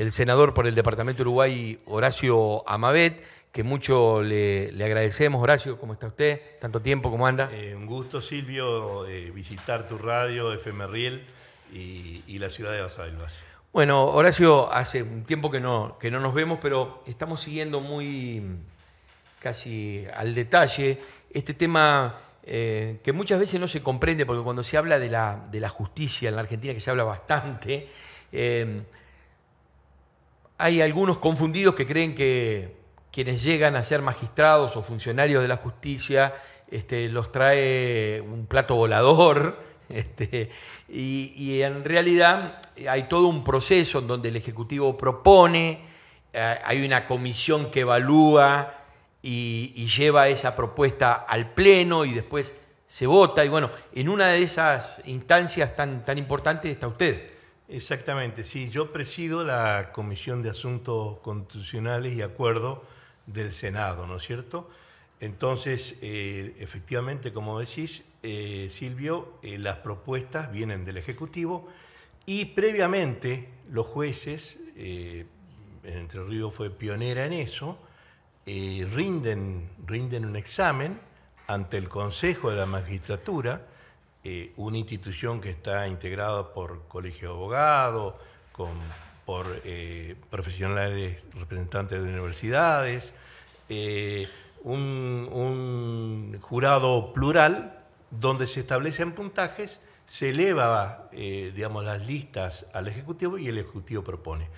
el senador por el Departamento Uruguay, Horacio Amabet, que mucho le, agradecemos. Horacio, ¿cómo está usted? Tanto tiempo, ¿cómo anda? Eh, un gusto, Silvio, eh, visitar tu radio, FM Riel y, la ciudad de Basavilbaso. Bueno, Horacio, hace un tiempo que no, que no nos vemos, pero estamos siguiendo muy casi al detalle este tema eh, que muchas veces no se comprende, porque cuando se habla de la, de la justicia en la Argentina, que se habla bastante, hay algunos confundidos que creen que quienes llegan a ser magistrados o funcionarios de la justicia este, los trae un plato volador. Este, y, en realidad hay todo un proceso en donde el Ejecutivo propone, eh, hay una comisión que evalúa y, lleva esa propuesta al Pleno y después se vota. Y bueno, en una de esas instancias tan, tan importantes está usted. Exactamente, sí, yo presido la Comisión de Asuntos Constitucionales y Acuerdo del Senado, ¿no es cierto? Entonces, eh, efectivamente, como decís, eh, Silvio, eh, las propuestas vienen del Ejecutivo y previamente los jueces, Entre Ríos fue pionera en eso, rinden, rinden un examen ante el Consejo de la Magistratura, eh, una institución que está integrada por colegio de abogados, por eh, profesionales representantes de universidades, eh, un, jurado plural donde se establecen puntajes, se eleva digamos, las listas al Ejecutivo y el Ejecutivo propone.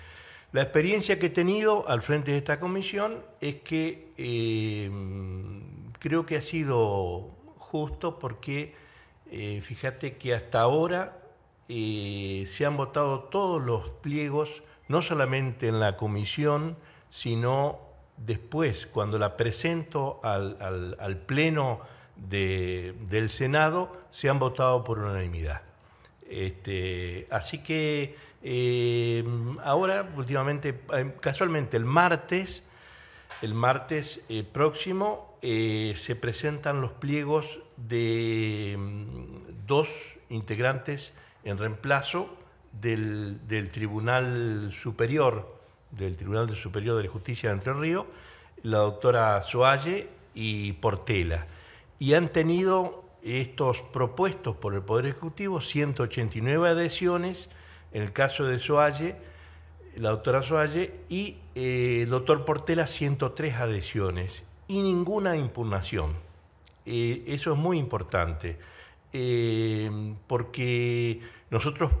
La experiencia que he tenido al frente de esta comisión es que creo que ha sido justo porque eh, fíjate que hasta ahora eh, se han votado todos los pliegos, no solamente en la comisión, sino después, cuando la presento al, Pleno del Senado, se han votado por unanimidad. Este, así que eh, ahora, últimamente, casualmente el martes, el martes próximo, se presentan los pliegos de mm, dos integrantes en reemplazo del, Tribunal Superior, del Tribunal de Superior de Justicia de Entre Ríos, la doctora Soalle y Portela. Y han tenido estos propuestos por el Poder Ejecutivo 189 adhesiones, en el caso de Soalle, la doctora Soalle, y eh, el doctor Portela 103 adhesiones y ninguna impugnación. Eh, eso es muy importante, eh, porque nosotros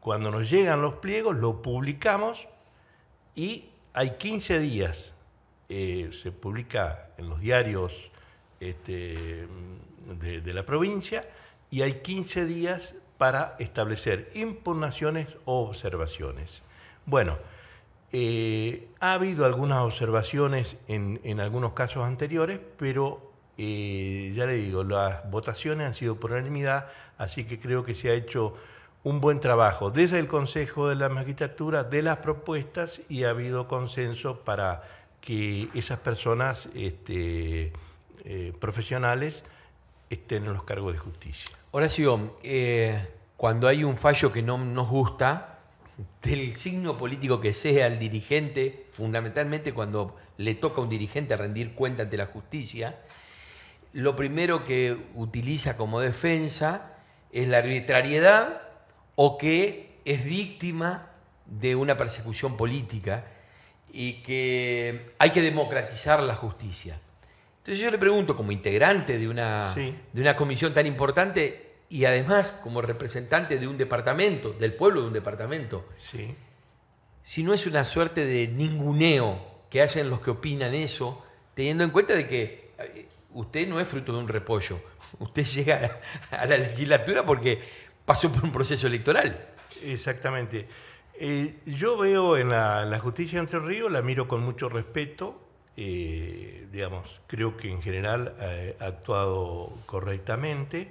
cuando nos llegan los pliegos lo publicamos y hay 15 días, eh, se publica en los diarios este, de, la provincia y hay 15 días para establecer impugnaciones o observaciones. Bueno, ha habido algunas observaciones en, algunos casos anteriores, pero ya le digo, las votaciones han sido por unanimidad, así que creo que se ha hecho un buen trabajo desde el Consejo de la Magistratura de las propuestas y ha habido consenso para que esas personas este, eh, profesionales estén en los cargos de justicia. Horacio, eh, cuando hay un fallo que no nos gusta, del signo político que sea el dirigente, fundamentalmente cuando le toca a un dirigente rendir cuenta ante la justicia, lo primero que utiliza como defensa es la arbitrariedad o que es víctima de una persecución política y que hay que democratizar la justicia. Entonces yo le pregunto, como integrante de una, de una comisión tan importante y además como representante de un departamento, del pueblo de un departamento, si no es una suerte de ninguneo que hacen los que opinan eso, teniendo en cuenta de que eh, usted no es fruto de un repollo, usted llega a la legislatura porque pasó por un proceso electoral. Exactamente. Eh, yo veo en la, justicia de Entre Ríos, la miro con mucho respeto, eh, digamos, creo que en general eh, ha actuado correctamente.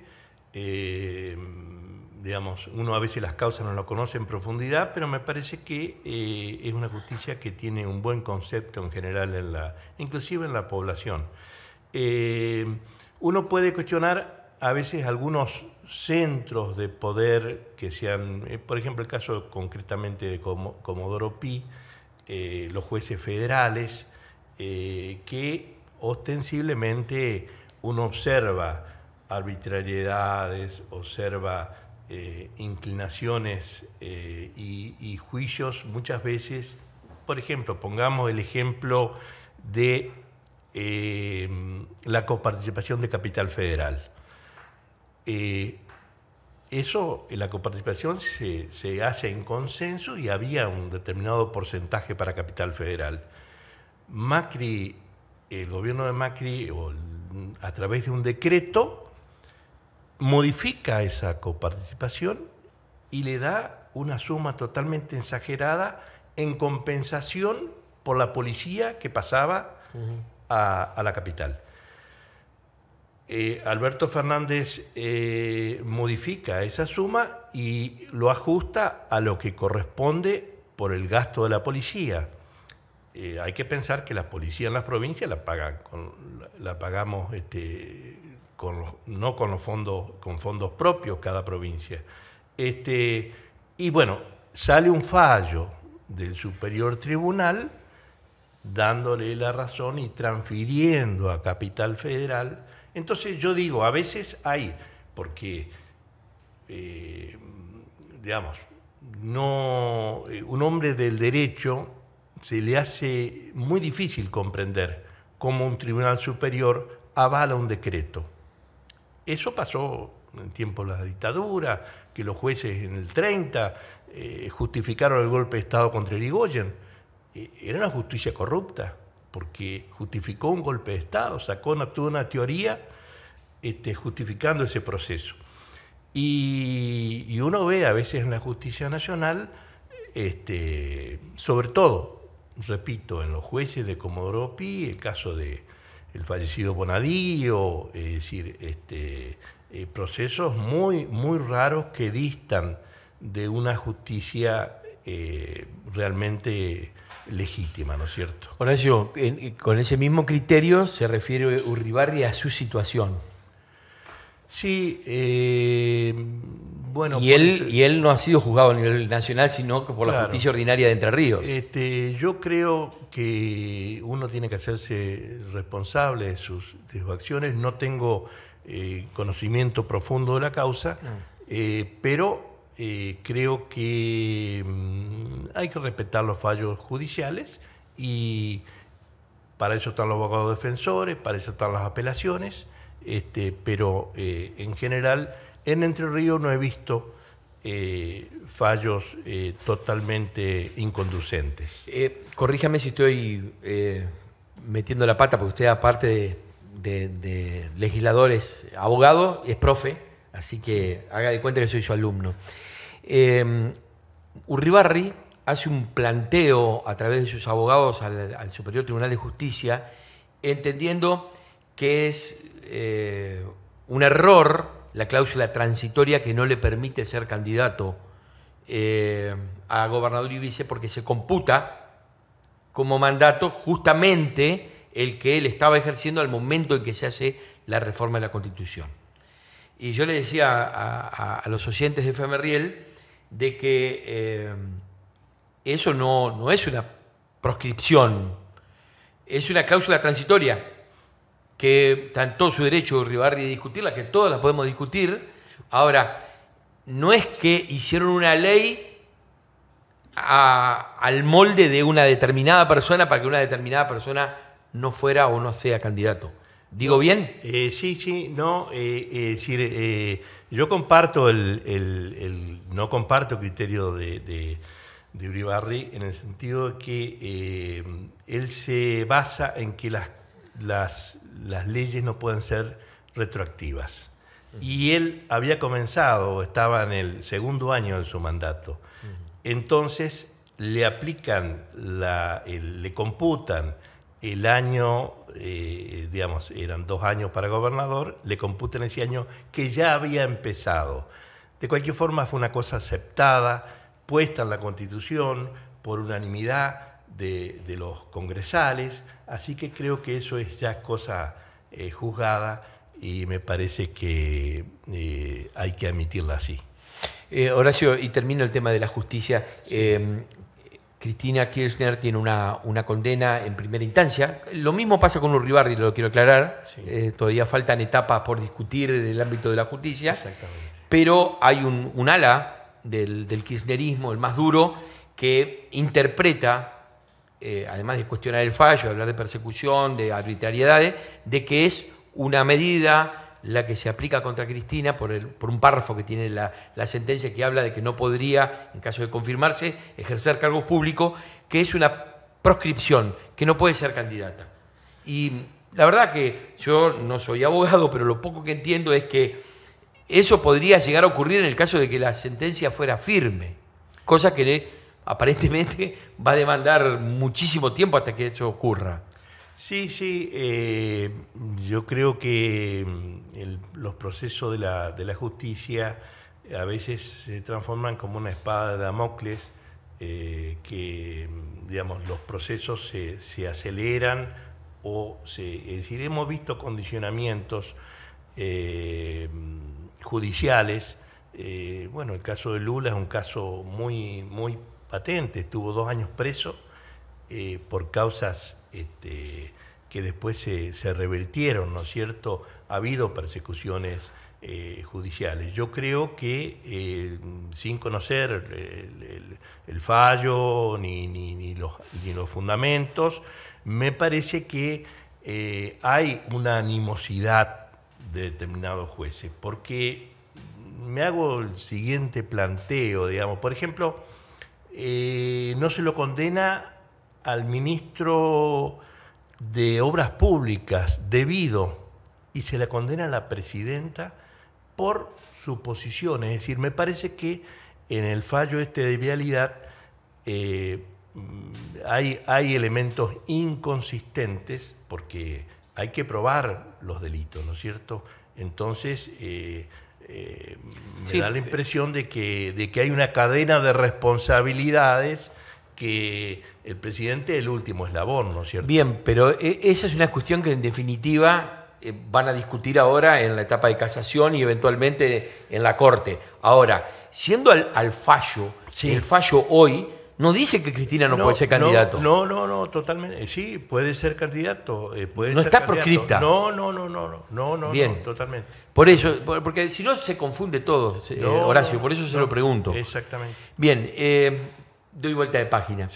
digamos, uno a veces las causas no lo conoce en profundidad, pero me parece que es una justicia que tiene un buen concepto en general, en la, inclusive en la población. Eh, uno puede cuestionar a veces algunos centros de poder que sean eh, por ejemplo, el caso concretamente de Comodoro Pi, eh, los jueces federales, que ostensiblemente uno observa arbitrariedades, observa inclinaciones y juicios muchas veces, por ejemplo, pongamos el ejemplo de Em, la coparticipación de capital federal. Eh, eso, eh, la coparticipación se, hace en consenso y había un determinado porcentaje para capital federal. Macri, el gobierno de Macri, a través de un decreto, modifica esa coparticipación y le da una suma totalmente exagerada en compensación por la policía que pasaba a, la capital. Eh, Alberto Fernández eh, modifica esa suma y lo ajusta a lo que corresponde por el gasto de la policía. Eh, hay que pensar que la policía en las provincias la pagan, con, la, pagamos este, con no con los fondos, con fondos propios cada provincia. Este, y bueno, sale un fallo del Superior Tribunal dándole la razón y transfiriendo a Capital Federal. Entonces yo digo, a veces hay, porque, eh, digamos, no, eh, un hombre del derecho se le hace muy difícil comprender cómo un tribunal superior avala un decreto. Eso pasó en tiempos de la dictadura, que los jueces en el 30 eh, justificaron el golpe de Estado contra Irigoyen. Eh, era una justicia corrupta, porque justificó un golpe de Estado, sacó una, una teoría este, justificando ese proceso. Y, uno ve a veces en la justicia nacional, este, sobre todo, repito, en los jueces de Comodoro Pi, el caso de fallecido Bonadío, es decir, este, eh, procesos muy, muy raros que distan de una justicia eh, realmente legítima, ¿no es cierto? Horacio, con ese mismo criterio se refiere Urribarri a su situación. Sí, eh, bueno. Y él, pues, y él no ha sido juzgado a nivel nacional, sino por la justicia ordinaria de Entre Ríos. Este, yo creo que uno tiene que hacerse responsable de sus, acciones. No tengo eh, conocimiento profundo de la causa, ah. eh, pero eh, creo que mm, hay que respetar los fallos judiciales y para eso están los abogados defensores, para eso están las apelaciones, este, pero eh, en general en Entre Ríos no he visto eh, fallos totalmente inconducentes. corríjame si estoy metiendo la pata, porque usted aparte de, de, de legisladores, abogado, es profe Así que haga de cuenta que soy su alumno. Em, Urribarri hace un planteo a través de sus abogados al, Superior Tribunal de Justicia, entendiendo que es eh, un error la cláusula transitoria que no le permite ser candidato eh, a gobernador y vice porque se computa como mandato justamente el que él estaba ejerciendo al momento en que se hace la reforma de la Constitución. Y yo le decía a, los oyentes de FM de que eh, eso no, es una proscripción, es una cláusula transitoria que tanto su derecho Rivarri de discutirla, que todos la podemos discutir. Ahora, no es que hicieron una ley al molde de una determinada persona para que una determinada persona no fuera o no sea candidato. ¿Digo bien? Eh, sí, sí, no. Eh, eh decir, eh, yo comparto el, No comparto el criterio de, de, Uribarri en el sentido de que él se basa en que las, las, leyes no pueden ser retroactivas. Mm. Y él había comenzado, estaba en el segundo año de su mandato. Mm. Entonces le aplican, la, le computan el año eh, digamos, eran dos años para gobernador, le computan ese año que ya había empezado. De cualquier forma, fue una cosa aceptada, puesta en la Constitución por unanimidad de, de los congresales, así que creo que eso es ya cosa eh, juzgada y me parece que eh, hay que admitirla así. Horacio, y termino el tema de la justicia. Cristina Kirchner tiene una, condena en primera instancia. Lo mismo pasa con Uribarri, lo quiero aclarar. Eh, todavía faltan etapas por discutir en el ámbito de la justicia. Exactamente. Pero hay un, ala del, kirchnerismo, el más duro, que interpreta, eh, además de cuestionar el fallo, hablar de persecución, de arbitrariedades, de que es una medida la que se aplica contra Cristina por, el, por un párrafo que tiene la, la, sentencia que habla de que no podría, en caso de confirmarse, ejercer cargos públicos, que es una proscripción, que no puede ser candidata. Y la verdad que yo no soy abogado, pero lo poco que entiendo es que eso podría llegar a ocurrir en el caso de que la sentencia fuera firme, cosa que aparentemente va a demandar muchísimo tiempo hasta que eso ocurra. Sí, sí, eh, yo creo que mm, los procesos de la, de la, justicia eh, a veces se transforman como una espada de Damocles, eh, que mm, digamos, los procesos se, se, aceleran o se... Es decir, hemos visto condicionamientos mm, judiciales. bueno, el caso de Lula es un caso muy, muy patente, estuvo dos años preso por causas este, que después se, revirtieron revertieron, ¿no es cierto? Ha habido persecuciones eh, judiciales. Yo creo que, eh, sin conocer el, fallo ni, los, fundamentos, me parece que eh, hay una animosidad de determinados jueces, porque me hago el siguiente planteo, digamos, por ejemplo, no se lo condena al ministro de Obras Públicas, debido, y se la condena a la presidenta por su posición. Es decir, me parece que en el fallo este de vialidad eh, hay, hay elementos inconsistentes, porque hay que probar los delitos, ¿no es cierto? Entonces, eh, eh, me da la impresión de que, de que hay una cadena de responsabilidades que el presidente es el último eslabón, ¿no es cierto? Bien, pero eh, esa es una cuestión que en definitiva eh, van a discutir ahora en la etapa de casación y eventualmente en la Corte. Ahora, siendo al, fallo, el fallo hoy no dice que Cristina no, puede ser candidato. No, no, no, totalmente. Sí, puede ser candidato. Eh, puede no ser está candidato. proscripta. No, no, no, no, no, no, no, Bien. No, totalmente. Por eso, porque si no se confunde todo, Horacio, por eso se lo pregunto. Exactamente. Bien, eh, doy vuelta de página.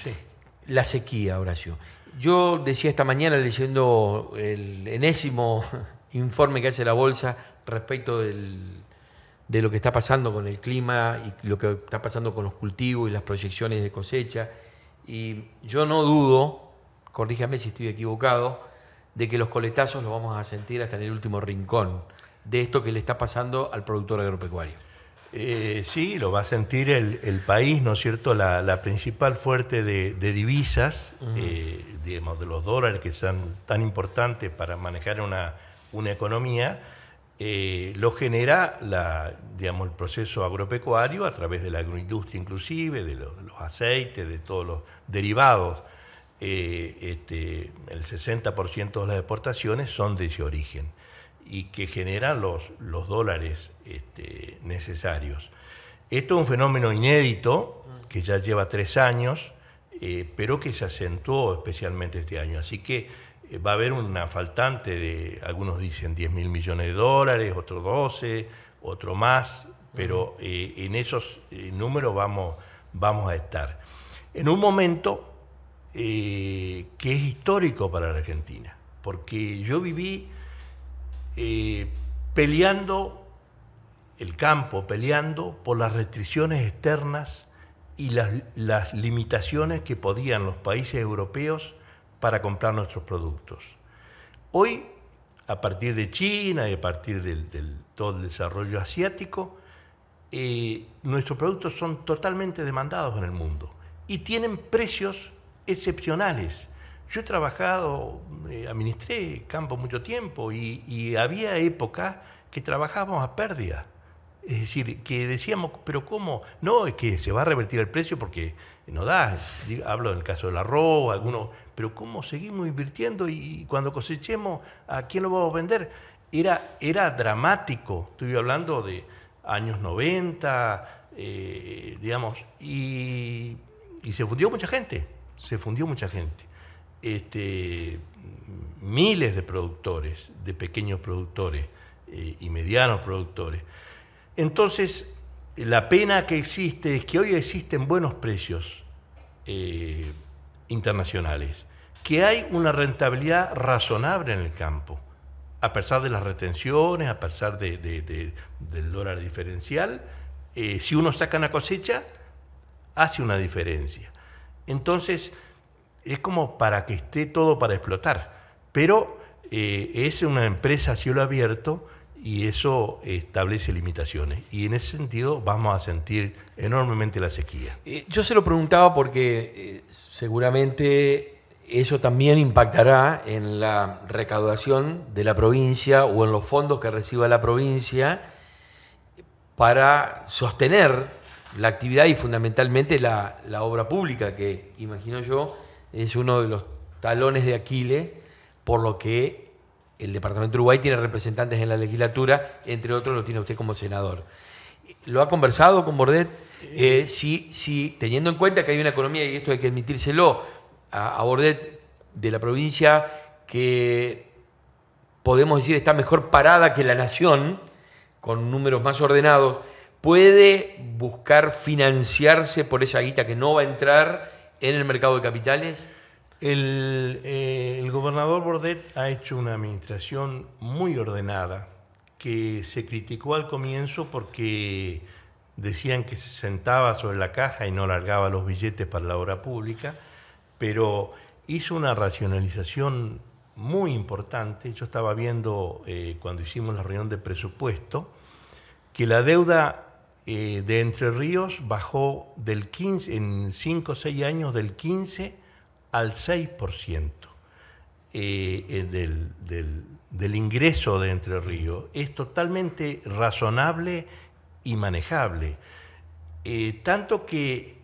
La sequía, Horacio. Yo decía esta mañana leyendo el enésimo informe que hace la Bolsa respecto de lo que está pasando con el clima y lo que está pasando con los cultivos y las proyecciones de cosecha. Y yo no dudo, corríjame si estoy equivocado, de que los coletazos los vamos a sentir hasta en el último rincón de esto que le está pasando al productor agropecuario. Eh, sí, lo va a sentir el, país, ¿no es cierto? La, principal fuerte de, divisas, eh, digamos, de los dólares que son tan importantes para manejar una, economía, eh, lo genera la, digamos, el proceso agropecuario a través de la agroindustria inclusive, de los, aceites, de todos los derivados. Este, el 60% de las exportaciones son de ese origen y que genera los, los dólares este, necesarios. Esto es un fenómeno inédito mm. que ya lleva tres años, eh, pero que se acentuó especialmente este año. Así que eh, va a haber una faltante de, algunos dicen 10 mil millones de dólares, otros 12, otro más, pero eh, en esos números vamos, vamos a estar. En un momento que es histórico para la Argentina, porque yo viví eh, peleando el campo, peleando por las restricciones externas y las, limitaciones que podían los países europeos para comprar nuestros productos. Hoy, a partir de China y a partir de todo el desarrollo asiático, eh, nuestros productos son totalmente demandados en el mundo y tienen precios excepcionales yo he trabajado, eh, administré campo mucho tiempo y, había épocas que trabajábamos a pérdida. Es decir, que decíamos, pero ¿cómo? No, es que se va a revertir el precio porque no da. Hablo del caso del arroz, algunos, pero ¿cómo seguimos invirtiendo y cuando cosechemos, ¿a quién lo vamos a vender? Era, era dramático, Estuve hablando de años 90, eh, digamos, y se fundió mucha gente, se fundió mucha gente. Este, miles de productores, de pequeños productores eh, y medianos productores. Entonces, la pena que existe es que hoy existen buenos precios eh, internacionales, que hay una rentabilidad razonable en el campo, a pesar de las retenciones, a pesar del dólar diferencial. Eh, si uno saca una cosecha, hace una diferencia. Entonces, es como para que esté todo para explotar. Pero eh, es una empresa a cielo abierto y eso establece limitaciones. Y en ese sentido vamos a sentir enormemente la sequía. Eh, yo se lo preguntaba porque eh, seguramente eso también impactará en la recaudación de la provincia o en los fondos que reciba la provincia para sostener la actividad y fundamentalmente la obra pública que imagino yo es uno de los talones de Aquiles, por lo que el Departamento de Uruguay tiene representantes en la legislatura, entre otros lo tiene usted como senador. ¿Lo ha conversado con Bordet? Eh, eh. si, teniendo en cuenta que hay una economía, y esto hay que admitírselo a Bordet de la provincia, que podemos decir está mejor parada que la nación, con números más ordenados, puede buscar financiarse por esa guita que no va a entrar en el mercado de capitales? Eh, el, gobernador Bordet ha hecho una administración muy ordenada que se criticó al comienzo porque decían que se sentaba sobre la caja y no largaba los billetes para la obra pública, pero hizo una racionalización muy importante. Yo estaba viendo eh, cuando hicimos la reunión de presupuesto que la deuda eh, de Entre Ríos bajó del 15, en 5 o 6 años del 15 al 6% eh, eh, del, ingreso de Entre Ríos. Es totalmente razonable y manejable. tanto que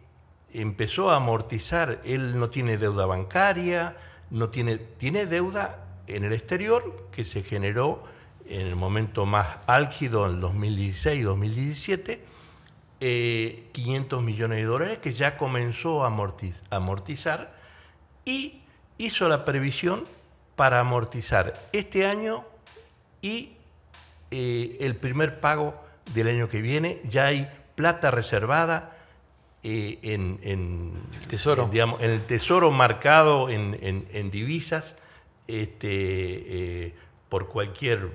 empezó a amortizar, él no tiene deuda bancaria, no tiene, tiene deuda en el exterior que se generó en el momento más álgido en 2016-2017 500 eh, millones de dólares que ya comenzó a amortizar y hizo la previsión para amortizar este año y eh, el primer pago del año que viene. Ya hay plata reservada eh, en, el tesoro. el tesoro marcado en, divisas este, por cualquier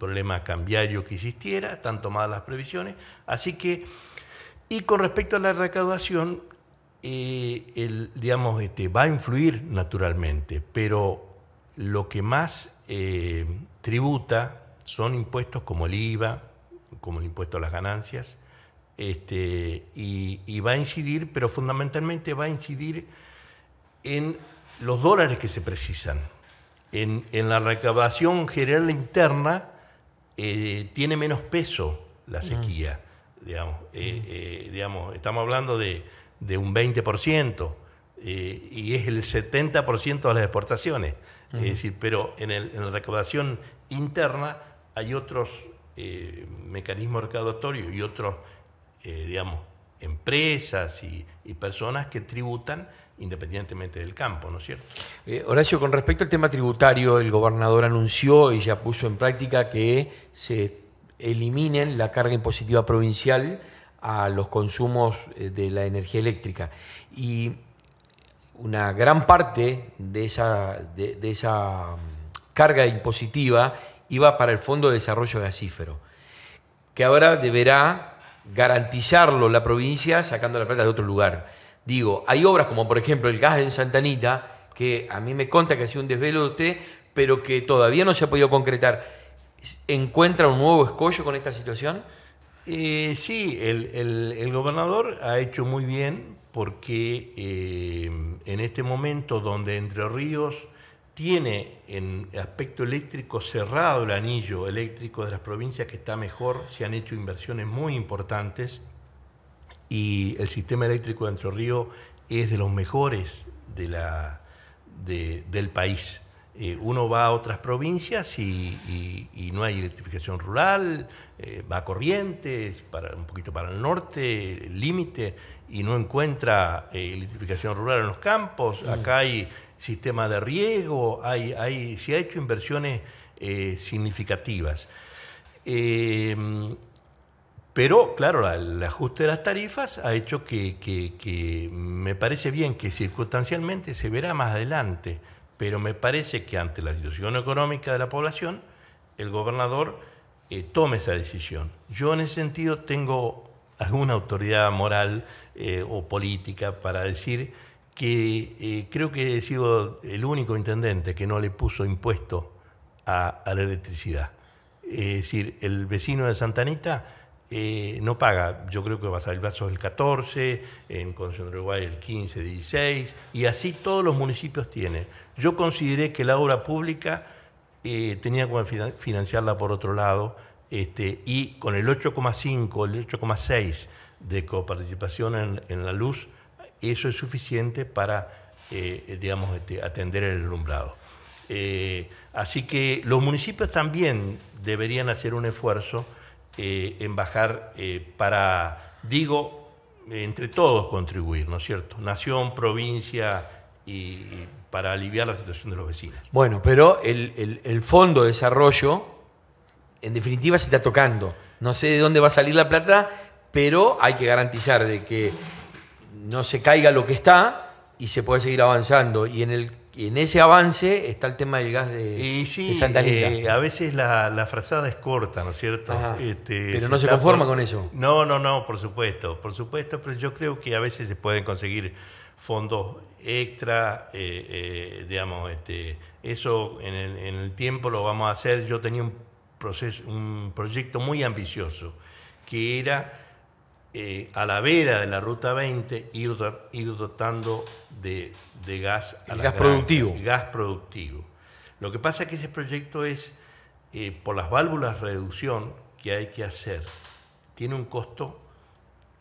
problema cambiario que existiera. Están tomadas las previsiones. Así que y con respecto a la recaudación, eh, digamos, este, va a influir naturalmente, pero lo que más eh, tributa son impuestos como el IVA, como el impuesto a las ganancias, este, y, va a incidir, pero fundamentalmente va a incidir en los dólares que se precisan. En, la recaudación general interna eh, tiene menos peso la mm. sequía digamos. Eh, eh, digamos estamos hablando de, de un 20%. Eh, y es el 70% de las exportaciones. Es decir, pero en, la recaudación interna hay otros eh, mecanismos recaudatorios y otros, digamos, empresas y, y, personas que tributan independientemente del campo, ¿no es cierto? Horacio, con respecto al tema tributario, el gobernador anunció y ya puso en práctica que se eliminen la carga impositiva provincial a los consumos eh, de la energía eléctrica. Y una gran parte de esa, de, esa mm, carga impositiva iba para el Fondo de Desarrollo Gasífero, que ahora deberá garantizarlo la provincia sacando la plata de otro lugar. Digo, hay obras como por ejemplo el gas en Santanita, que a mí me conta que ha sido un desvelote, pero que todavía no se ha podido concretar encuentra un nuevo escollo con esta situación? Eh, sí, el, gobernador ha hecho muy bien porque eh, en este momento donde Entre Ríos tiene en aspecto eléctrico cerrado el anillo eléctrico de las provincias que está mejor, se han hecho inversiones muy importantes y el sistema eléctrico de Entre Ríos es de los mejores del país. Eh, uno va a otras provincias y, no hay electrificación rural, eh, va a Corrientes, para, un poquito para el norte, límite, y no encuentra electrificación eh, rural en los campos. Mm. Acá hay sistema de riego, hay, se ha hecho inversiones significativas. Pero, claro, el ajuste de las tarifas ha hecho que me parece bien que circunstancialmente se verá más adelante pero me parece que ante la situación económica de la población, el gobernador eh, tome esa decisión. Yo en ese sentido tengo alguna autoridad moral eh, o política para decir que eh, creo que he sido el único intendente que no le puso impuesto a, a la electricidad. es decir, el vecino de Santanita eh, no paga. Yo creo que vaso el 14, en Concepción Uruguay el 15, 16, y así todos los municipios tienen. Yo consideré que la obra pública eh, tenía que financiarla por otro lado, este, y con el 8,5, el 8,6 de coparticipación en, la luz, eso es suficiente para, eh, digamos, este, atender el alumbrado. así que los municipios también deberían hacer un esfuerzo eh, en bajar eh, para, digo, entre todos contribuir, ¿no es cierto? Nación, provincia y, para aliviar la situación de los vecinos. Bueno, pero el, el fondo de desarrollo, en definitiva, se está tocando. No sé de dónde va a salir la plata, pero hay que garantizar de que no se caiga lo que está y se puede seguir avanzando. Y en el y en ese avance está el tema del gas de, Santa Anita. Eh, a veces la, frazada es corta, ¿no es cierto? Este, pero no se conforma con eso. No, no, no, por supuesto, por supuesto, pero yo creo que a veces se pueden conseguir fondos extra, eh, eh, digamos, este, eso en el, en el, tiempo lo vamos a hacer. Yo tenía un, proceso, un proyecto muy ambicioso, que era eh, a la vera de la ruta 20 ir, dotando de, gas gas productivo. gas productivo. Lo que pasa es que ese proyecto es, eh, por las válvulas reducción que hay que hacer, tiene un costo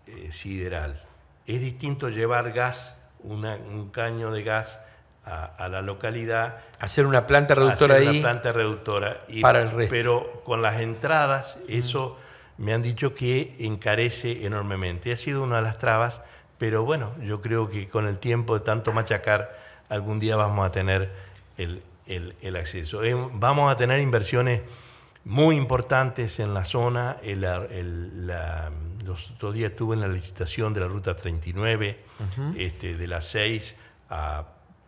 eh, sideral. Es distinto llevar gas, un caño de gas a, la localidad. Hacer una planta reductora planta reductora. para el resto. Pero con las entradas, eso me han dicho que encarece enormemente. Ha sido una de las trabas, pero bueno, yo creo que con el tiempo de tanto machacar, algún día vamos a tener el, acceso. Em, vamos a tener inversiones muy importantes en la zona. los otros días estuve en la licitación de la ruta 39, este, de las 6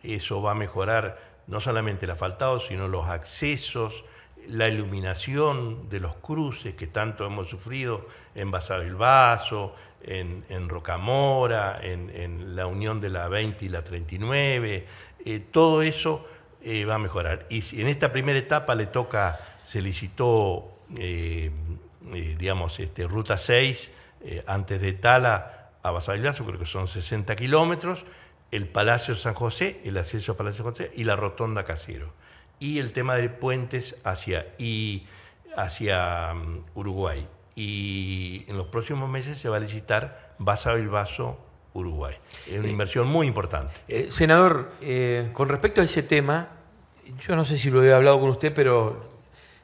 Eso va a mejorar no solamente el asfaltado, sino los accesos, la iluminación de los cruces que tanto hemos sufrido en del en, en Rocamora, en, la unión de la 20 y la 39, eh, todo eso eh, va a mejorar. Y en esta primera etapa le toca, se licitó, eh, digamos, este, ruta 6, antes de Tala a Vaso, creo que son 60 kilómetros, el Palacio San José, el acceso a Palacio San José y la Rotonda Casero y el tema de puentes hacia, y, hacia mm, Uruguay. Y en los próximos meses se va a licitar Basa Bilbaso Uruguay. Es una eh, inversión muy importante. Eh, senador, eh, con respecto a ese tema, yo no sé si lo he hablado con usted, pero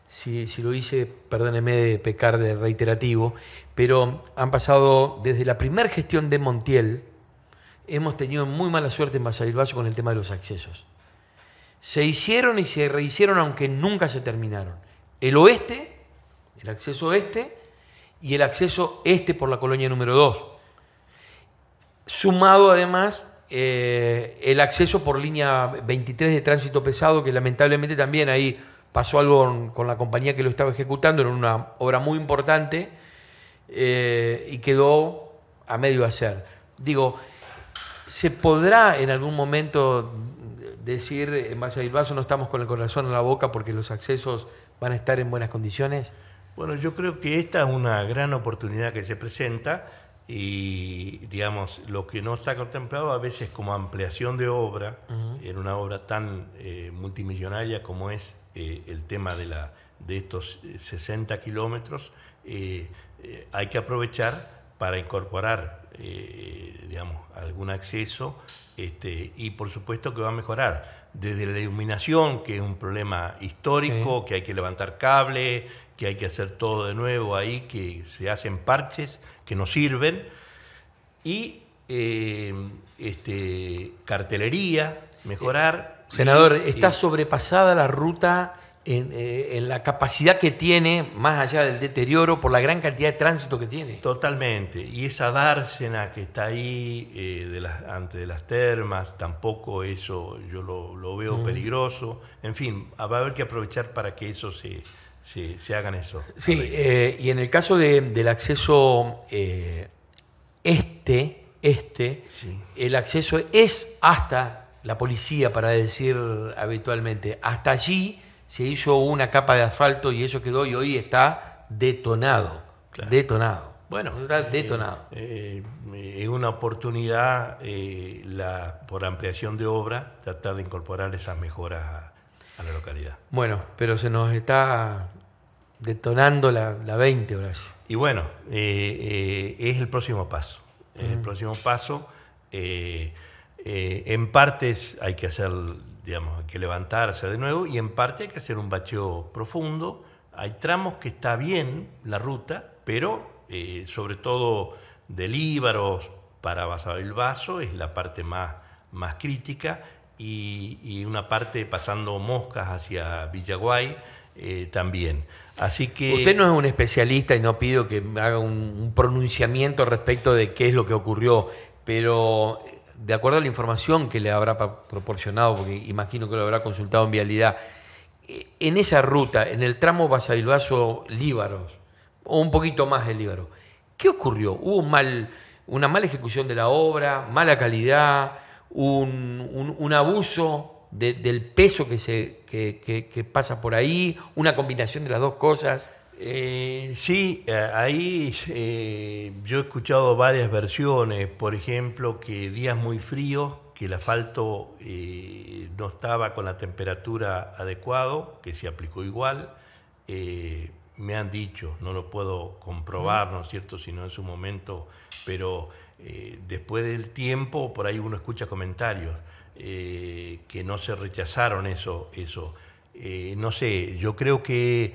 si, lo hice, perdóneme de pecar de reiterativo, pero han pasado desde la primera gestión de Montiel, hemos tenido muy mala suerte en Bilbaso con el tema de los accesos se hicieron y se rehicieron aunque nunca se terminaron. El oeste, el acceso oeste y el acceso este por la colonia número 2. Sumado además eh, el acceso por línea 23 de tránsito pesado, que lamentablemente también ahí pasó algo con la compañía que lo estaba ejecutando, era una obra muy importante eh, y quedó a medio hacer. Digo, ¿se podrá en algún momento decir en base a Vaso no estamos con el corazón en la boca porque los accesos van a estar en buenas condiciones? Bueno, yo creo que esta es una gran oportunidad que se presenta y, digamos, lo que no está contemplado a veces como ampliación de obra, en una obra tan eh, multimillonaria como es eh, el tema de, la, de estos 60 eh, kilómetros, hay que aprovechar para incorporar eh, digamos, algún acceso este, y por supuesto que va a mejorar. Desde la iluminación, que es un problema histórico, que hay que levantar cable, que hay que hacer todo de nuevo ahí, que se hacen parches que no sirven. Y eh, este, cartelería, mejorar. Eh, senador, está sobrepasada la ruta eh, en, la capacidad que tiene, más allá del deterioro, por la gran cantidad de tránsito que tiene. Totalmente. Y esa dársena que está ahí eh, de las, ante de las termas, tampoco eso yo lo, veo peligroso. En fin, va a haber que aprovechar para que eso se, se, hagan eso. Sí, eh, y en el caso del acceso este, este el acceso es hasta la policía, para decir habitualmente, hasta allí se hizo una capa de asfalto y eso quedó y hoy está detonado. Detonado. Bueno, está eh, detonado. Eh, es una oportunidad eh, por ampliación de obra tratar de incorporar esas mejoras a, la localidad. Bueno, pero se nos está detonando la, la 20, Horacio. Y bueno, es el próximo paso. Es el mm. próximo paso. en partes hay que hacer digamos, hay que levantarse de nuevo y en parte hay que hacer un bacheo profundo. Hay tramos que está bien la ruta, pero eh, sobre todo de Líbaros para Vaso es la parte más, más crítica y, una parte pasando Moscas hacia Villaguay eh, también. Así que... Usted no es un especialista y no pido que haga un, un pronunciamiento respecto de qué es lo que ocurrió, pero de acuerdo a la información que le habrá proporcionado, porque imagino que lo habrá consultado en vialidad, eh, en esa ruta, en el tramo Basavilbaso-Líbaros, o un poquito más de Líbaros, ¿qué ocurrió? ¿Hubo una mala ejecución de la obra, mala calidad, un, abuso del peso que, se, que pasa por ahí, una combinación de las dos cosas? Eh, sí, eh, ahí eh, yo he escuchado varias versiones, por ejemplo, que días muy fríos, que el asfalto no estaba con la temperatura adecuada, que se aplicó igual, me han dicho, no lo puedo comprobar, ¿no es cierto?, sino en su momento, pero después del tiempo, por ahí uno escucha comentarios que no se rechazaron eso. eso. no sé, yo creo que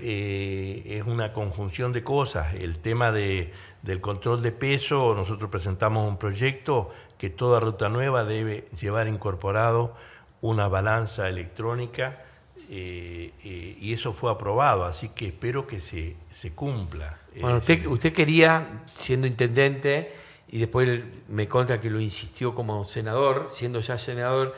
eh, es una conjunción de cosas. El tema de, del control de peso, nosotros presentamos un proyecto que toda ruta nueva debe llevar incorporado una balanza electrónica eh, eh, y eso fue aprobado, así que espero que se, se cumpla. Bueno, usted, quería, siendo intendente, y después me conta que lo insistió como senador, siendo ya senador,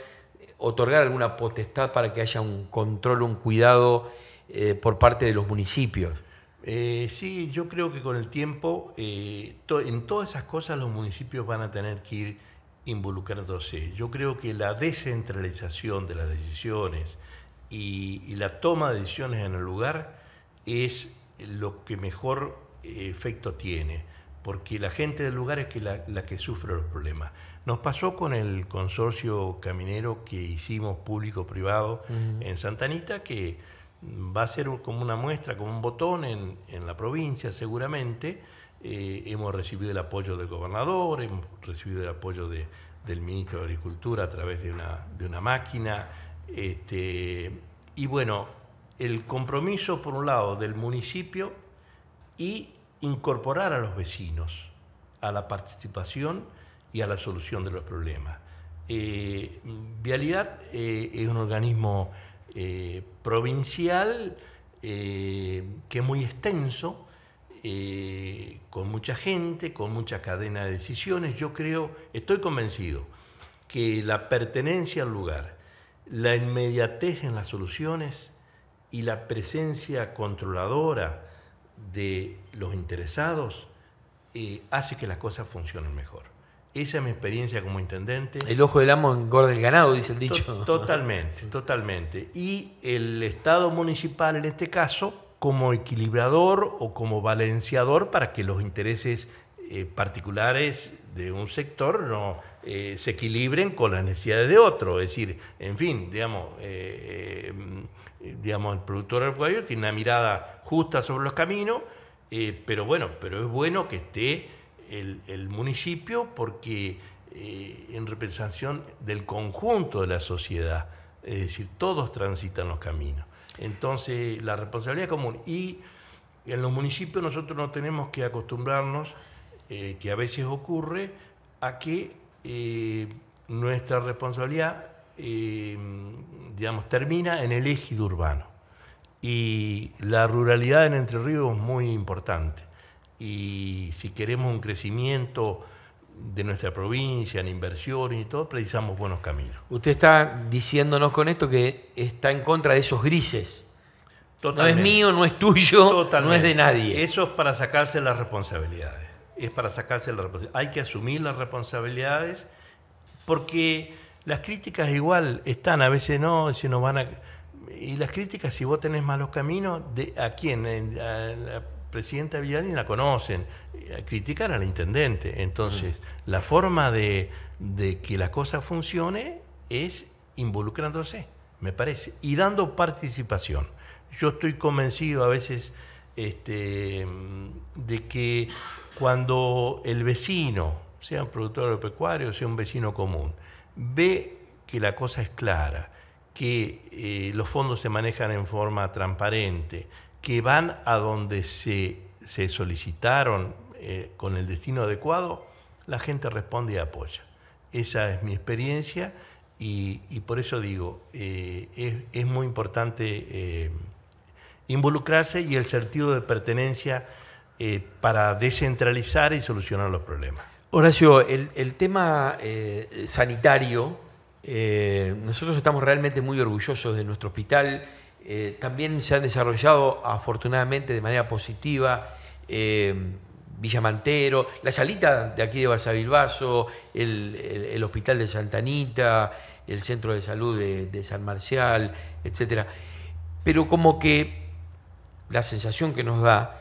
otorgar alguna potestad para que haya un control, un cuidado eh, por parte de los municipios. Eh, sí, yo creo que con el tiempo, eh, en todas esas cosas los municipios van a tener que ir involucrándose. Yo creo que la descentralización de las decisiones y, la toma de decisiones en el lugar es lo que mejor efecto tiene, porque la gente del lugar es la, que sufre los problemas. Nos pasó con el consorcio caminero que hicimos público-privado en Santanita, que va a ser como una muestra, como un botón en, la provincia seguramente. Eh, hemos recibido el apoyo del gobernador, hemos recibido el apoyo del ministro de Agricultura a través de una, máquina. Este, y bueno, el compromiso por un lado del municipio y incorporar a los vecinos a la participación y a la solución de los problemas. Eh, Vialidad eh, es un organismo provincial eh, que es muy extenso, eh, con mucha gente, con mucha cadena de decisiones. Yo creo, estoy convencido que la pertenencia al lugar, la inmediatez en las soluciones y la presencia controladora de los interesados eh, hace que las cosas funcionen mejor. Esa es mi experiencia como intendente. El ojo del amo engorda el ganado, dice el dicho. Totalmente, totalmente. Y el Estado municipal, en este caso, como equilibrador o como valenciador para que los intereses eh, particulares de un sector no eh, se equilibren con las necesidades de otro. Es decir, en fin, digamos, eh, mm, digamos el productor agropecuario tiene una mirada justa sobre los caminos, pero bueno, pero es bueno que esté el, municipio porque eh, en representación del conjunto de la sociedad, es decir, todos transitan los caminos. Entonces, la responsabilidad común. Y en los municipios nosotros no tenemos que acostumbrarnos, eh, que a veces ocurre, a que eh, nuestra responsabilidad, digamos, termina en el ejido urbano. Y la ruralidad en Entre Ríos es muy importante y si queremos un crecimiento de nuestra provincia, en inversiones y todo, precisamos buenos caminos. Usted está diciéndonos con esto que está en contra de esos grises. No es mío, no es tuyo, no es de nadie. Eso es para sacarse las responsabilidades. Es para sacarse las Hay que asumir las responsabilidades porque las críticas igual están, a veces no, si no van Y las críticas, si vos tenés malos caminos, a quién a presidenta Villani la conocen, eh, critican al intendente. Entonces, la forma de, que la cosa funcione es involucrándose, me parece, y dando participación. Yo estoy convencido a veces este, de que cuando el vecino, sea un productor agropecuario, sea un vecino común, ve que la cosa es clara, que eh, los fondos se manejan en forma transparente, que van a donde se, solicitaron eh, con el destino adecuado, la gente responde y apoya. Esa es mi experiencia y, por eso digo, eh, es, muy importante eh, involucrarse y el sentido de pertenencia para descentralizar y solucionar los problemas. Horacio, el, el tema sanitario, nosotros estamos realmente muy orgullosos de nuestro hospital eh, también se han desarrollado afortunadamente de manera positiva eh, Villamantero, la salita de aquí de Basavilbaso, el, el, hospital de Santanita, el centro de salud de, San Marcial, etc. Pero como que la sensación que nos da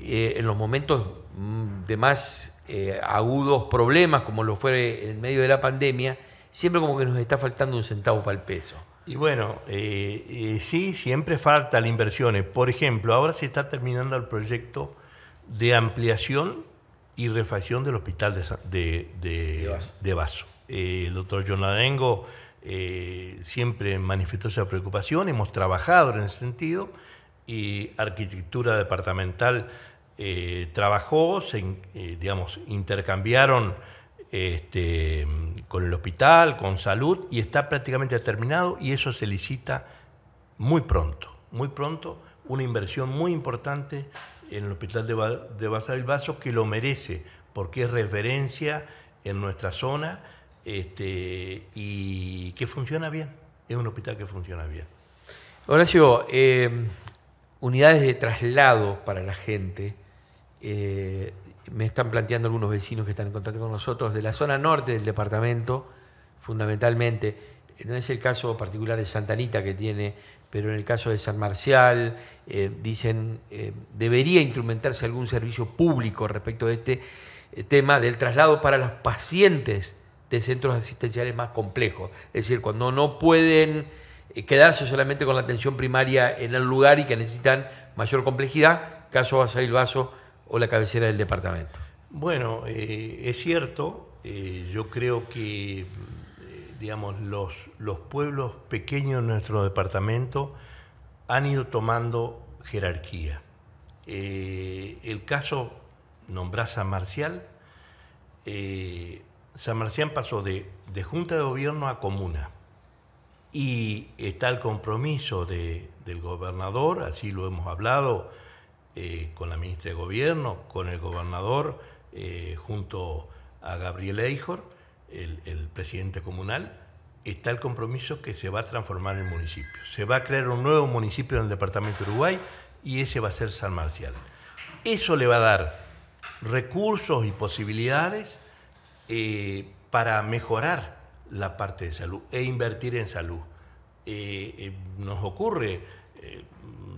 eh, en los momentos mm, de más eh, agudos problemas, como lo fue en medio de la pandemia, siempre como que nos está faltando un centavo para el peso. Y bueno, eh, eh, sí, siempre falta la inversión Por ejemplo, ahora se está terminando el proyecto de ampliación y refacción del hospital de, Vaso. Eh, el doctor John siempre manifestó esa preocupación, hemos trabajado en ese sentido y arquitectura departamental trabajó, se, digamos, intercambiaron este, con el hospital, con salud, y está prácticamente terminado y eso se licita muy pronto, muy pronto, una inversión muy importante en el hospital de, Vaso que lo merece, porque es referencia en nuestra zona este, y que funciona bien, es un hospital que funciona bien. Horacio, eh, unidades de traslado para la gente, eh, me están planteando algunos vecinos que están en contacto con nosotros de la zona norte del departamento, fundamentalmente. No es el caso particular de Santa Anita que tiene, pero en el caso de San Marcial, eh, dicen, eh, debería instrumentarse algún servicio público respecto de este eh, tema del traslado para los pacientes de centros asistenciales más complejos. Es decir, cuando no pueden quedarse solamente con la atención primaria en el lugar y que necesitan mayor complejidad, caso el Vaso o la cabecera del departamento? Bueno, eh, es cierto, eh, yo creo que eh, digamos, los, pueblos pequeños de nuestro departamento han ido tomando jerarquía. el caso, nombrás San Marcial, San Marcial pasó de, junta de gobierno a comuna. Y está el compromiso del gobernador, así lo hemos hablado, eh, con la ministra de Gobierno, con el gobernador, eh, junto a Gabriel Eijor, el, presidente comunal, está el compromiso que se va a transformar el municipio. Se va a crear un nuevo municipio en el departamento de Uruguay y ese va a ser San Marcial. Eso le va a dar recursos y posibilidades eh, para mejorar la parte de salud e invertir en salud. nos ocurre,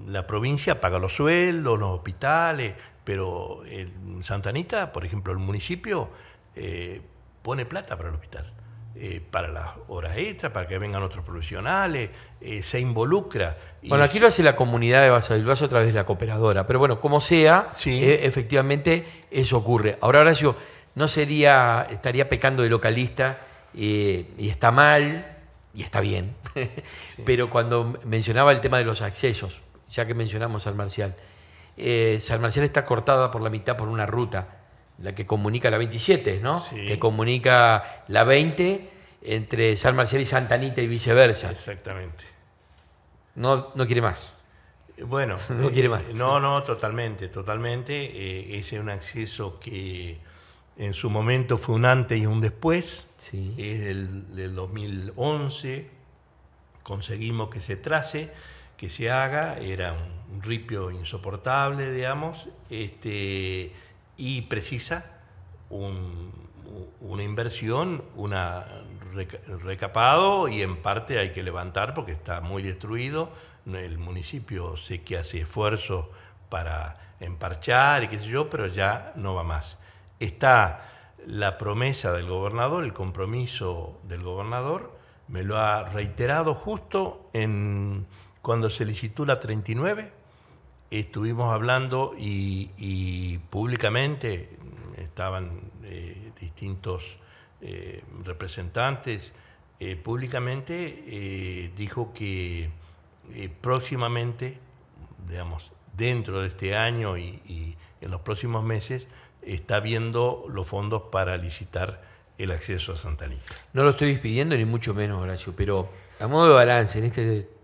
la provincia paga los sueldos, los hospitales, pero en Santanita, por ejemplo, el municipio eh, pone plata para el hospital, eh, para las horas extras, para que vengan otros profesionales, eh, se involucra. Bueno, aquí lo hace la comunidad de Baza del Vaso a través de la cooperadora, pero bueno, como sea, efectivamente eso ocurre. Ahora, Horacio, no sería, estaría pecando de localista y está mal, y está bien. Pero cuando mencionaba el tema de los accesos, ya que mencionamos San Marcial. Eh, San Marcial está cortada por la mitad por una ruta, la que comunica la 27, ¿no? Sí. Que comunica la 20 entre San Marcial y Santa Anita y viceversa. Exactamente. No, no quiere más. Bueno, no quiere más. Eh, no, no, totalmente, totalmente. Eh, ese es un acceso que en su momento fue un antes y un después. Sí. Es del 2011. Conseguimos que se trace que se haga, era un, ripio insoportable, digamos, este, y precisa una inversión, un recapado y en parte hay que levantar porque está muy destruido. El municipio sé que hace esfuerzos para emparchar y qué sé yo, pero ya no va más. Está la promesa del gobernador, el compromiso del gobernador, me lo ha reiterado justo en cuando se licitó la 39, estuvimos hablando y, públicamente estaban eh, distintos eh, representantes, eh, públicamente dijo que próximamente, digamos, dentro de este año y, en los próximos meses, está viendo los fondos para licitar el acceso a Santa Anita. No lo estoy despidiendo ni mucho menos, Horacio, pero a modo de balance, en este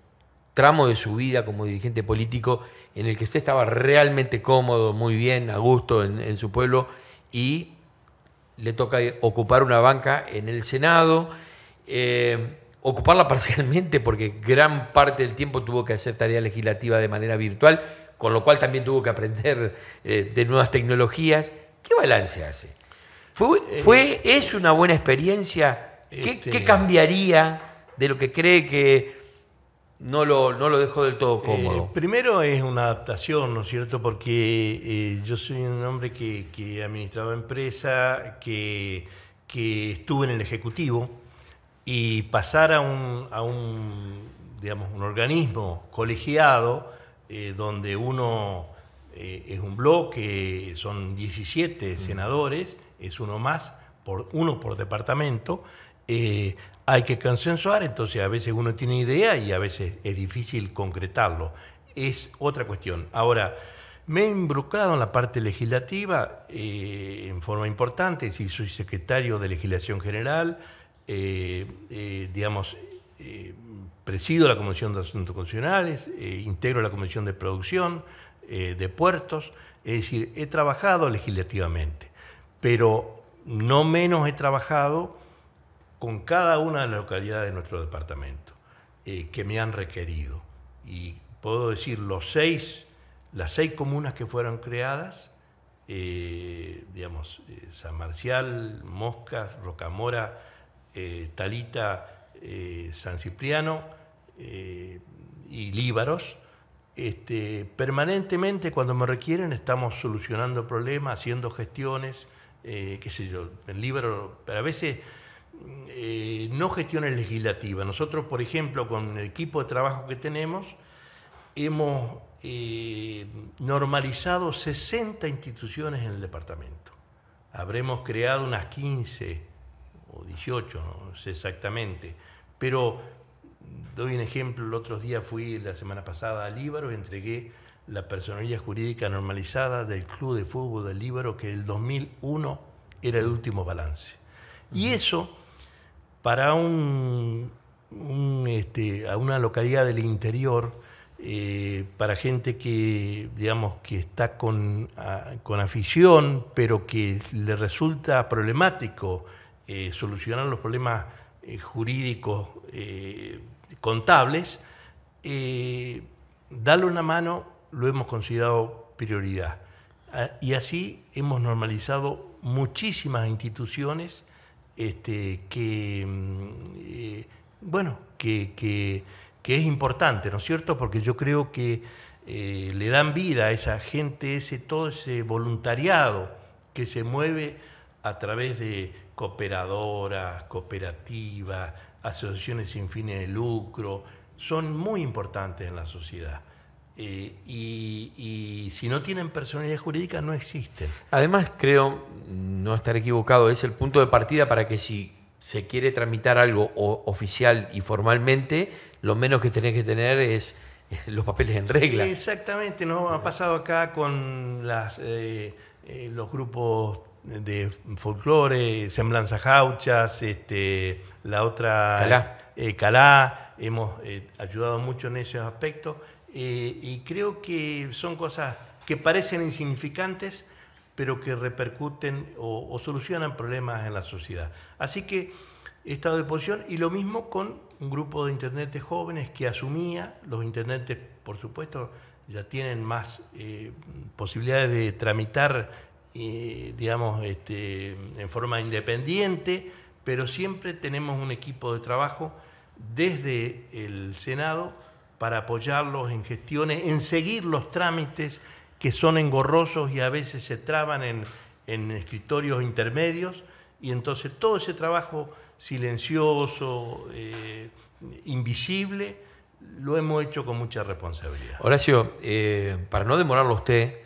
tramo de su vida como dirigente político en el que usted estaba realmente cómodo, muy bien, a gusto en, su pueblo y le toca ocupar una banca en el Senado, eh, ocuparla parcialmente porque gran parte del tiempo tuvo que hacer tarea legislativa de manera virtual, con lo cual también tuvo que aprender eh, de nuevas tecnologías. ¿Qué balance hace? ¿Fue, eh, fue, es una buena experiencia? ¿Qué este, cambiaría de lo que cree que no lo, dejo del todo eh, cómodo. primero es una adaptación, ¿no es cierto? Porque eh, yo soy un hombre que, que administraba empresa, que, que, estuve en el Ejecutivo y pasar a un, digamos, un organismo colegiado eh, donde uno es un bloque, son 17 mm. senadores, es uno más, por, uno por departamento, hay que consensuar, entonces a veces uno tiene idea y a veces es difícil concretarlo. Es otra cuestión. Ahora, me he involucrado en la parte legislativa eh, en forma importante, es decir, soy secretario de legislación general, eh, eh, digamos, presido la Comisión de Asuntos Constitucionales, integro la Comisión de Producción de Puertos, es decir, he trabajado legislativamente, pero no menos he trabajado con cada una de las localidades de nuestro departamento eh, que me han requerido. Y puedo decir, los seis, las seis comunas que fueron creadas, eh, digamos, eh, San Marcial, Moscas, Rocamora, Talita, San Cipriano y Líbaros, este, permanentemente cuando me requieren estamos solucionando problemas, haciendo gestiones, qué sé yo, en Líbaro, pero a veces eh, no gestiones legislativas. Nosotros, por ejemplo, con el equipo de trabajo que tenemos, hemos eh, normalizado 60 instituciones en el departamento. Habremos creado unas 15 o 18, no sé exactamente, pero doy un ejemplo, el otro día fui la semana pasada a Líbaro, entregué la personalidad jurídica normalizada del Club de Fútbol del Líbaro, que el 2001 era el último balance. Y eso para este, a una localidad del interior, eh, para gente que, digamos, que está con, afición, pero que le resulta problemático eh, solucionar los problemas eh, jurídicos contables, darle una mano lo hemos considerado prioridad. Ah, y así hemos normalizado muchísimas instituciones este, que, mm, eh, bueno, que, es importante, ¿no es cierto? Porque yo creo que eh, le dan vida a esa gente, ese, todo ese voluntariado que se mueve a través de cooperadoras, cooperativas, asociaciones sin fines de lucro, son muy importantes en la sociedad. Eh, y, si no tienen personalidad jurídica, no existen. Además, creo, no estar equivocado, es el punto de partida para que si se quiere tramitar algo oficial y formalmente, lo menos que tenés que tener es eh, los papeles en regla. Exactamente, nos ha pasado acá con las, eh, los grupos de folclore, Semblanza Jauchas, este, la otra... Calá. Calá, hemos ayudado mucho en esos aspectos eh, y creo que son cosas que parecen insignificantes, pero que repercuten o, solucionan problemas en la sociedad. Así que he estado de posición y lo mismo con un grupo de intendentes jóvenes que asumía, los intendentes por supuesto ya tienen más eh, posibilidades de tramitar, eh, digamos, este, en forma independiente, pero siempre tenemos un equipo de trabajo desde el Senado para apoyarlos en gestiones, en seguir los trámites que son engorrosos y a veces se traban en, escritorios intermedios. Y entonces todo ese trabajo silencioso, eh, invisible, lo hemos hecho con mucha responsabilidad. Horacio, eh, para no demorarlo a usted,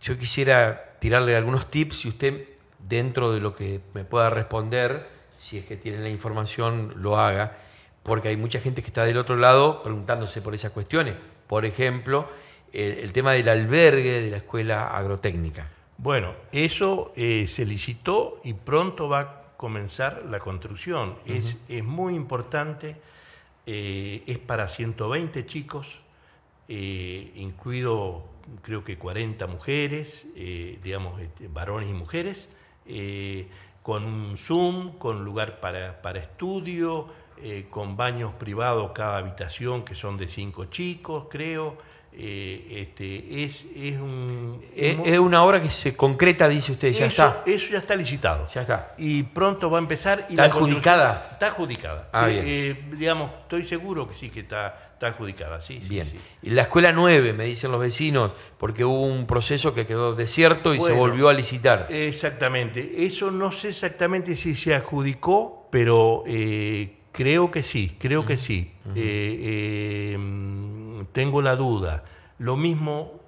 yo quisiera tirarle algunos tips, y usted dentro de lo que me pueda responder, si es que tiene la información, lo haga porque hay mucha gente que está del otro lado preguntándose por esas cuestiones. Por ejemplo, el, tema del albergue de la escuela agrotécnica. Bueno, eso eh, se licitó y pronto va a comenzar la construcción. es, muy importante, eh, es para 120 chicos, eh, incluido creo que 40 mujeres, digamos, este, varones y mujeres, con un Zoom, con lugar para estudio, eh, con baños privados cada habitación, que son de cinco chicos, creo. Eh, este, es, es, es, una obra que se concreta, dice usted, ya eso, está. Eso ya está licitado. Ya está. Y pronto va a empezar. Y ¿Está adjudicada? Está adjudicada. Ah, eh, digamos, estoy seguro que sí que está, adjudicada. Sí, Y la escuela 9, me dicen los vecinos, porque hubo un proceso que quedó desierto y se volvió a licitar. Exactamente. Eso no sé exactamente si se adjudicó, pero Creo que sí, creo que mm. sí. Eh, eh, tengo la duda. Lo mismo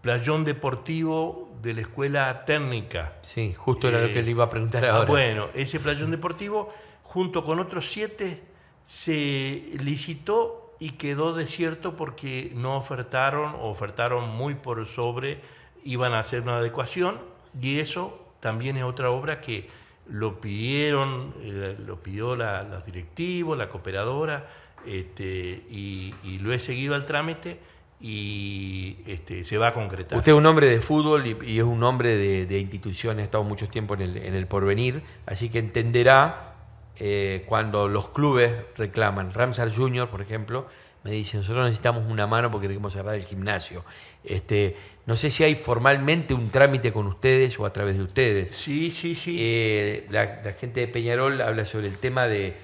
playón deportivo de la escuela técnica. Sí, justo era lo eh, que le iba a preguntar ahora. Ah, bueno, ese playón deportivo, junto con otros siete, se licitó y quedó desierto porque no ofertaron, o ofertaron muy por sobre, iban a hacer una adecuación, y eso también es otra obra que lo pidieron, eh, lo pidió la, los directivos, la cooperadora, este, y, lo he seguido al trámite y este, se va a concretar. Usted es un hombre de fútbol y, es un hombre de, instituciones, ha estado mucho tiempo en el, porvenir, así que entenderá eh, cuando los clubes reclaman. Ramsar Junior, por ejemplo, me dicen nosotros necesitamos una mano porque queremos cerrar el gimnasio. Este, no sé si hay formalmente un trámite con ustedes o a través de ustedes. Sí, sí, sí. Eh, la, gente de Peñarol habla sobre el tema de,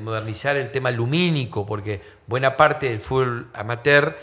modernizar el tema lumínico, porque buena parte del fútbol amateur,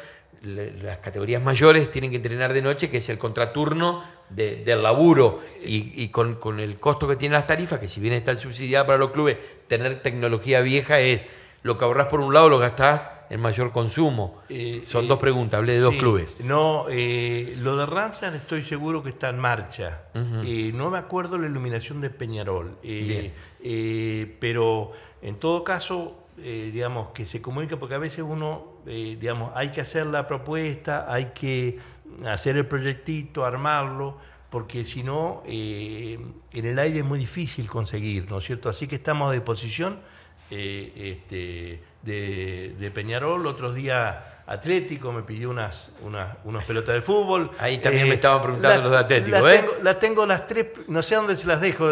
las categorías mayores tienen que entrenar de noche, que es el contraturno del laburo, y, con, con el costo que tienen las tarifas, que si bien están subsidiadas para los clubes, tener tecnología vieja es lo que ahorras por un lado lo gastás en mayor consumo. Eh, Son eh, dos preguntas, hablé de dos clubes. No, eh, lo de Ramsar estoy seguro que está en marcha. no me acuerdo la iluminación de Peñarol, pero en todo caso, digamos, que se comunica, porque a veces uno, digamos, hay que hacer la propuesta, hay que hacer el proyectito, armarlo, porque si no, en el aire es muy difícil conseguir, ¿no es cierto? Así que estamos a disposición eh, este, de, de, Peñarol, otros días Atlético, me pidió unas, unas, unas pelotas de fútbol. Ahí también eh, me estaban preguntando los de Atlético, ¿eh? las Tengo, las tres, no sé dónde se las dejo.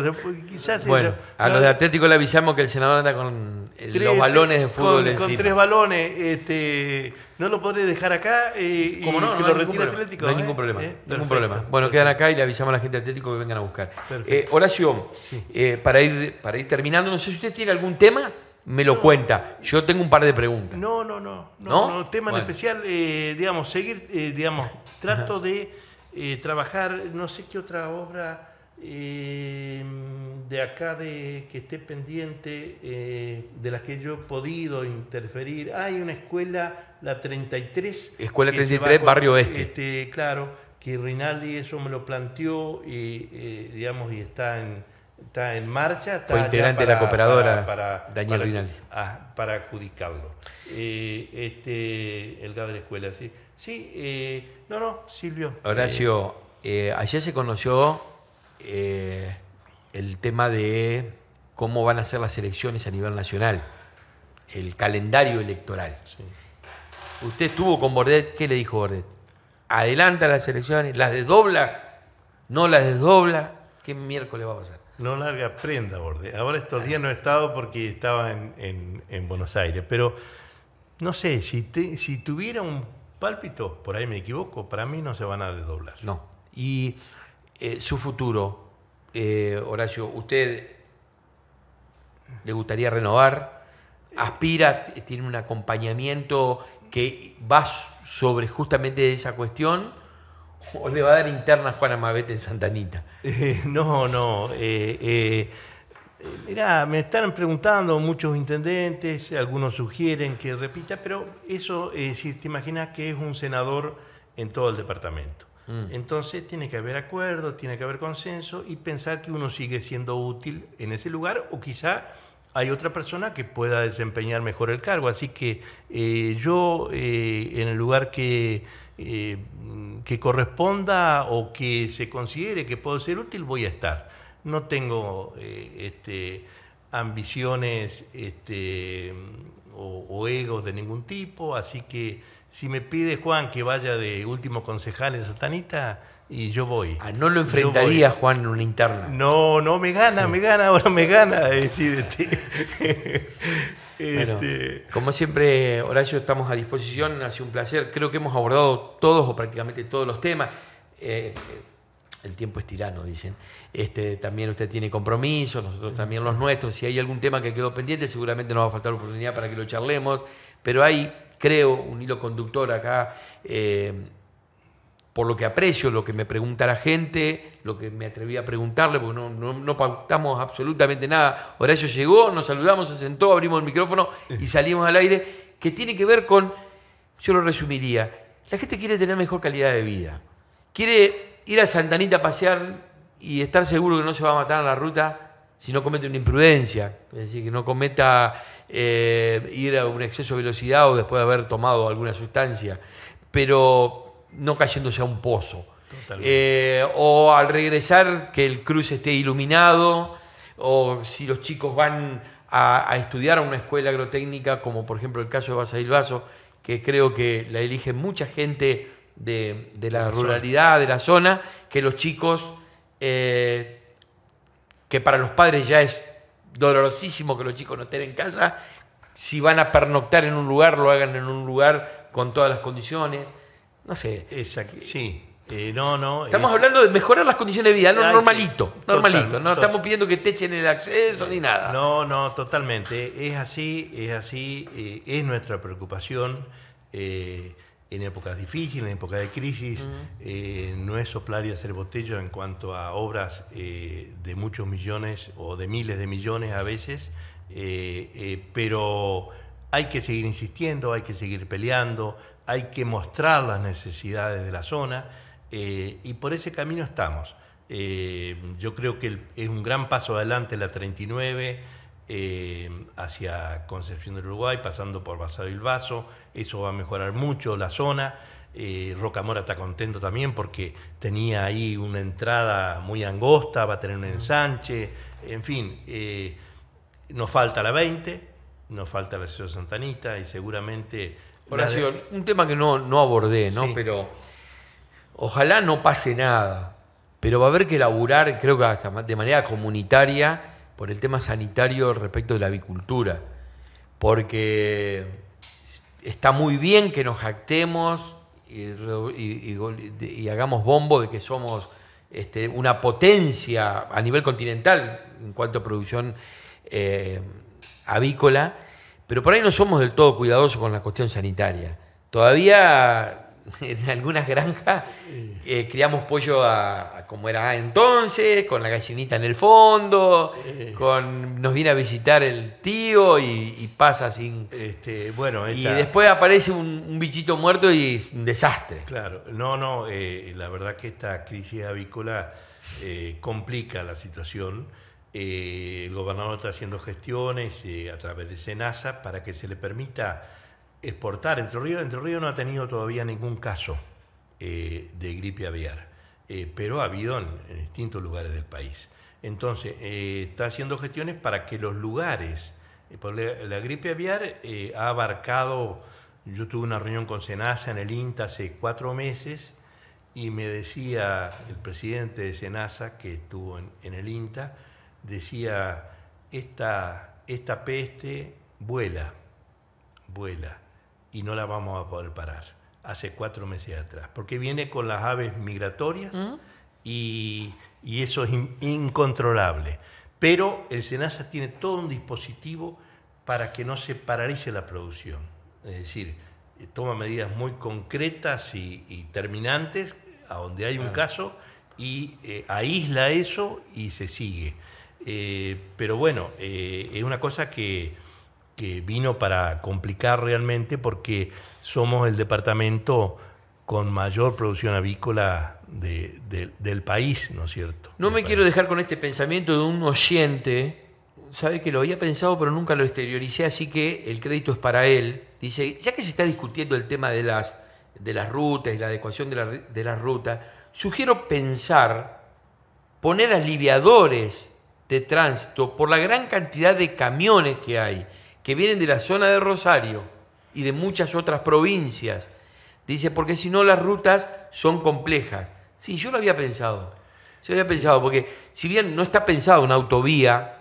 Quizás bueno, a los de Atlético le avisamos que el senador anda con los balones de fútbol. Con, tres balones, este, no lo podré dejar acá eh, y que lo retire Atlético. No hay ningún ¿eh? problema, Bueno, quedan acá y le avisamos a la gente de Atlético que vengan a buscar. Horacio, para, ir, para ir terminando, no sé si usted tiene algún tema me lo cuenta. Yo tengo un par de preguntas. No, no, no. No, no, tema en especial, eh, digamos, seguir, eh, digamos, trato de eh, trabajar, no sé qué otra obra de acá de que esté pendiente, de las que yo he podido interferir. Hay una escuela, la 33. Escuela 33, Barrio Este. este. Claro, que Rinaldi eso me lo planteó y, digamos, y está en está en marcha. Está Fue integrante de la cooperadora Daniel Rinaldi. Ah, para adjudicarlo. Eh, este, el GAD de la escuela, sí. Sí, eh, no, no, Silvio. Horacio, eh, ayer se conoció el tema de cómo van a ser las elecciones a nivel nacional, el calendario electoral. Usted estuvo con Bordet, ¿qué le dijo Bordet? Adelanta las elecciones, las desdobla, no las desdobla, ¿qué miércoles va a pasar? No larga prenda, borde. Ahora estos días no he estado porque estaba en, Buenos Aires, pero no sé, si, si tuviera un pálpito, por ahí me equivoco, para mí no se van a desdoblar. No. Y eh, su futuro, eh, Horacio, ¿usted le gustaría renovar? ¿Aspira? ¿Tiene un acompañamiento que va sobre justamente esa cuestión? ¿O le va a dar interna Juana Mabete en Santanita? Eh, no, no. Eh, eh, mirá, me están preguntando muchos intendentes, algunos sugieren que repita, pero eso, si te imaginas que es un senador en todo el departamento. Mm. Entonces tiene que haber acuerdo, tiene que haber consenso y pensar que uno sigue siendo útil en ese lugar o quizá hay otra persona que pueda desempeñar mejor el cargo. Así que yo, en el lugar que eh, mm, que corresponda o que se considere que puedo ser útil, voy a estar. No tengo eh, este, ambiciones este, o, egos de ningún tipo, así que si me pide Juan que vaya de último concejal en Satanita, y yo voy. Ah, no lo enfrentaría Juan en una interna. No, no, me gana, me gana, ahora me gana. decir, este, Este, como siempre, Horacio, estamos a disposición, ha sido un placer. Creo que hemos abordado todos o prácticamente todos los temas. Eh, el tiempo es tirano, dicen. Este, también usted tiene compromisos, nosotros también los nuestros. Si hay algún tema que quedó pendiente, seguramente nos va a faltar oportunidad para que lo charlemos. Pero hay, creo, un hilo conductor acá. Eh, por lo que aprecio, lo que me pregunta la gente, lo que me atreví a preguntarle, porque no, no, pautamos absolutamente nada. Horacio llegó, nos saludamos, se sentó, abrimos el micrófono y salimos al aire, que tiene que ver con, yo lo resumiría, la gente quiere tener mejor calidad de vida, quiere ir a Santanita a pasear y estar seguro que no se va a matar a la ruta si no comete una imprudencia, es decir, que no cometa eh, ir a un exceso de velocidad o después de haber tomado alguna sustancia, pero no cayéndose a un pozo. Eh, o al regresar que el cruce esté iluminado, o si los chicos van a, estudiar a una escuela agrotécnica, como por ejemplo el caso de Vaso que creo que la elige mucha gente de, la, ruralidad, de la zona, que los chicos, eh, que para los padres ya es dolorosísimo que los chicos no estén en casa, si van a pernoctar en un lugar, lo hagan en un lugar con todas las condiciones. No sé. Exacto. Sí. Eh, no, Estamos hablando de mejorar las condiciones de vida, no normalito. Normalito. no estamos pidiendo que te echen el acceso ni nada. No, no, totalmente. Es así, es así. Eh, es nuestra preocupación eh, en épocas difíciles, en épocas de crisis. no es soplar y hacer botello en cuanto a obras de muchos millones o de miles de millones a veces. pero hay que seguir insistiendo, hay que seguir peleando, hay que mostrar las necesidades de la zona. Eh, y por ese camino estamos. Eh, yo creo que es un gran paso adelante la 39 eh, hacia Concepción del Uruguay, pasando por Basado y Vaso. Eso va a mejorar mucho la zona. Rocamora está contento también porque tenía ahí una entrada muy angosta, va a tener un ensanche. En fin, nos falta la 20, nos falta la ciudad Santanita y seguramente... Horacio, un tema que no, abordé, ¿no? Pero ojalá no pase nada, pero va a haber que laburar, creo que de manera comunitaria, por el tema sanitario respecto de la avicultura. Porque está muy bien que nos jactemos y, hagamos bombo de que somos este, una potencia a nivel continental en cuanto a producción eh, avícola, pero por ahí no somos del todo cuidadosos con la cuestión sanitaria. Todavía en algunas granjas eh, criamos pollo a, como era entonces, con la gallinita en el fondo, eh. con nos viene a visitar el tío y, pasa sin... Este, bueno, Y después aparece un, bichito muerto y un desastre. Claro, no, no, eh, la verdad que esta crisis avícola complica la situación. el gobernador está haciendo gestiones a través de SENASA para que se le permita exportar. Entre Ríos, Entre río no ha tenido todavía ningún caso eh, de gripe aviar, eh, pero ha habido en, distintos lugares del país. Entonces, eh, está haciendo gestiones para que los lugares, la, gripe aviar ha abarcado, yo tuve una reunión con SENASA en el INTA hace cuatro meses y me decía el presidente de SENASA, que estuvo en, en el INTA, decía, esta, esta peste vuela, vuela y no la vamos a poder parar hace cuatro meses atrás, porque viene con las aves migratorias mm. y, eso es incontrolable. Pero el SENASA tiene todo un dispositivo para que no se paralice la producción. Es decir, eh, toma medidas muy concretas y, terminantes a donde hay un caso y eh, aísla eso y se sigue. Eh, pero bueno, es una cosa que que vino para complicar realmente porque somos el departamento con mayor producción avícola del país, ¿no es cierto? No me quiero dejar con este pensamiento de un oyente, sabe que lo había pensado pero nunca lo exterioricé, así que el crédito es para él. Dice, ya que se está discutiendo el tema de las, de las rutas y la adecuación de las rutas, sugiero pensar poner aliviadores de tránsito por la gran cantidad de camiones que hay que vienen de la zona de Rosario y de muchas otras provincias. Dice, porque si no las rutas son complejas. Sí, yo lo había pensado. Yo había pensado, porque si bien no está pensado una autovía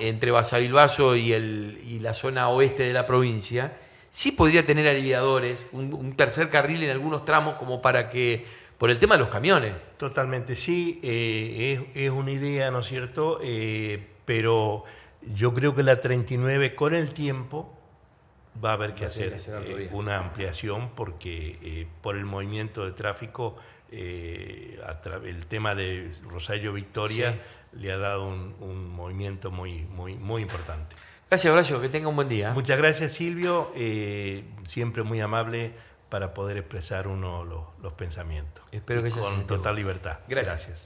entre Basavilbaso y, y la zona oeste de la provincia, sí podría tener aliviadores, un, tercer carril en algunos tramos como para que, por el tema de los camiones. Totalmente, sí, eh, es, una idea, ¿no es cierto? Eh, pero yo creo que la 39 con el tiempo va a haber que hacer, eh, una ampliación porque eh, por el movimiento de tráfico eh, el tema de Rosario Victoria le ha dado un, movimiento muy, muy, muy importante. Gracias, Horacio, que tenga un buen día. Muchas gracias, Silvio, siempre muy amable para poder expresar uno los, pensamientos. Espero que sea con total libertad. gracias.